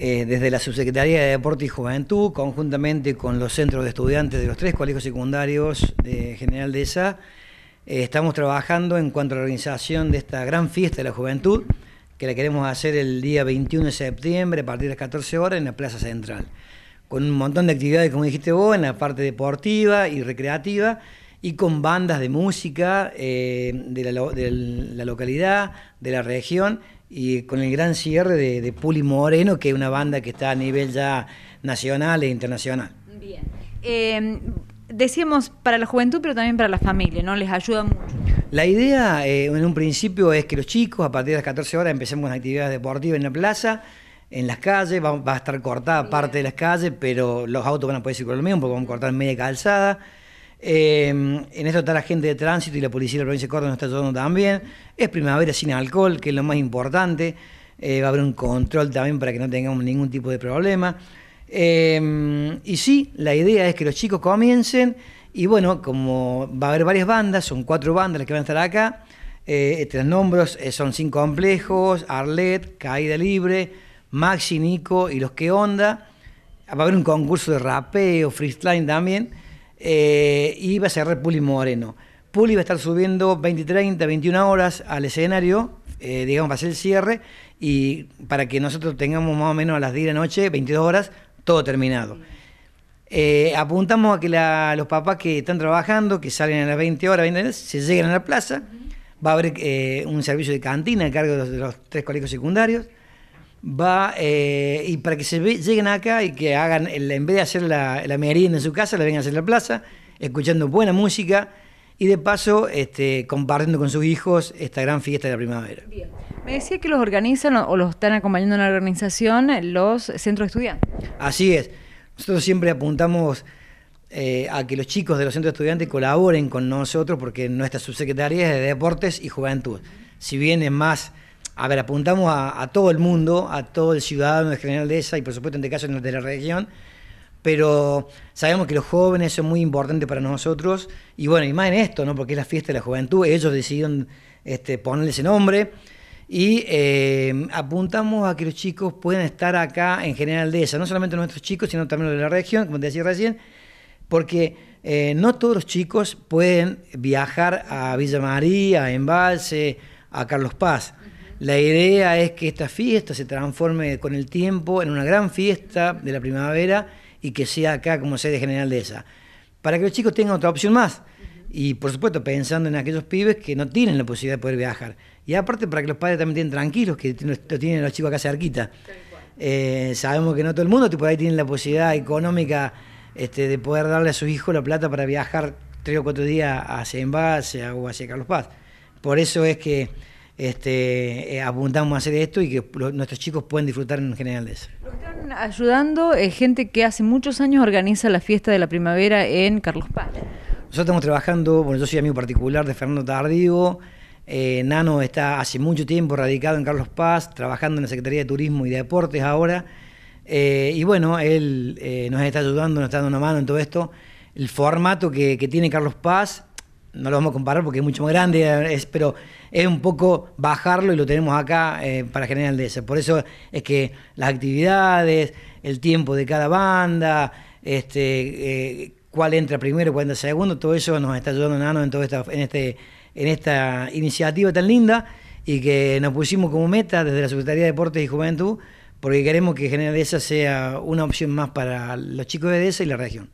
Eh, desde la Subsecretaría de Deporte y Juventud, conjuntamente con los centros de estudiantes de los tres colegios secundarios de General de esa, eh, estamos trabajando en cuanto a la organización de esta gran fiesta de la juventud, que la queremos hacer el día 21 de septiembre a partir de las 14 horas en la Plaza Central, con un montón de actividades, como dijiste vos, en la parte deportiva y recreativa, y con bandas de música eh, de la localidad, de la región, y con el gran cierre de, Puli Moreno, que es una banda que está a nivel ya nacional e internacional. Bien. Em, decíamos para la juventud, pero también para la familia, ¿no? Les ayuda mucho. La idea eh, en un principio es que los chicos, a partir de las 14 horas, empecemos una actividades deportivas en la plaza, en las calles, va, a estar cortada parte de las calles, pero los autos van a poder circular lo mismo, porque vamos a cortar media calzada eh, en esto está la gente de tránsito y la policía de la provincia de Córdoba nos está ayudando también. Es primavera sin alcohol, que es lo más importante. Eh, va a haber un control también para que no tengamos ningún tipo de problema. Eh, y sí, la idea es que los chicos comiencen y bueno, como va a haber varias bandas, son cuatro bandas las que van a estar acá, eh, nombres son Cinco Complejos, Arlet, Caída Libre, Maxi, Nico y los que onda. Va a haber un concurso de rapeo, freestyle también. Eh, y va a cerrar Puli Moreno. Puli va a estar subiendo 20, 30, 21 horas al escenario, eh, digamos, va a ser el cierre, y para que nosotros tengamos más o menos a las 10 de la noche, 22 horas, todo terminado. Eh, apuntamos a que los papás que están trabajando, que salen a las 20 horas, se lleguen a la plaza. Va a haber un servicio de cantina a cargo de los tres colegios secundarios va eh, y para que se lleguen acá y que hagan, en vez de hacer la, la en su casa, la vengan a hacer en la plaza, escuchando buena música y de paso este, compartiendo con sus hijos esta gran fiesta de la primavera. Me decía que los organizan o los están acompañando en la organización eh, los centros estudiantes. Así es. Nosotros siempre apuntamos eh, a que los chicos de los centros de estudiantes colaboren con nosotros porque nuestra subsecretaría es de Deportes y Juventud. Si bien es más a ver, apuntamos a, todo el mundo, a todo el ciudadano en general de esa y por supuesto en este caso de la región, pero sabemos que los jóvenes son muy importantes para nosotros y bueno, y más en esto, ¿no? porque es la fiesta de la juventud, ellos decidieron este, ponerle ese nombre y eh, apuntamos a que los chicos puedan estar acá en general de no solamente nuestros chicos, sino también los de la región, como te decía recién, porque... Eh, no todos los chicos pueden viajar a Villa María, a Embalse, a Carlos Paz. La idea es que esta fiesta se transforme con el tiempo en una gran fiesta de la primavera y que sea acá como sede general de esa. Para que los chicos tengan otra opción más. Y por supuesto pensando en aquellos pibes que no tienen la posibilidad de poder viajar. Y aparte para que los padres también estén tranquilos, que tienen los chicos acá cerquita. Eh, sabemos que no todo el mundo ahí tiene la posibilidad económica este, de poder darle a sus hijos la plata para viajar tres o cuatro días hacia Envase o hacia Carlos Paz. Por eso es que este, eh, apuntamos a hacer esto y que nuestros chicos pueden disfrutar en general de eso. Están ayudando eh, gente que hace muchos años organiza la fiesta de la primavera en Carlos Paz. Nosotros estamos trabajando, bueno, yo soy amigo particular de Fernando Tardío, eh, Nano está hace mucho tiempo radicado en Carlos Paz, trabajando en la Secretaría de Turismo y Deportes ahora, y bueno, él nos está ayudando, nos está dando una mano en todo esto. El formato que tiene Carlos Paz no lo vamos a comparar porque es mucho más grande, es, pero es un poco bajarlo y lo tenemos acá eh, para General Deza. Por eso es que las actividades, el tiempo de cada banda, este, eh, cuál entra primero, cuál entra segundo, todo eso nos está ayudando en, todo esta, en, este, en esta iniciativa tan linda y que nos pusimos como meta desde la Secretaría de Deportes y Juventud porque queremos que General ESA sea una opción más para los chicos de ESA y la región.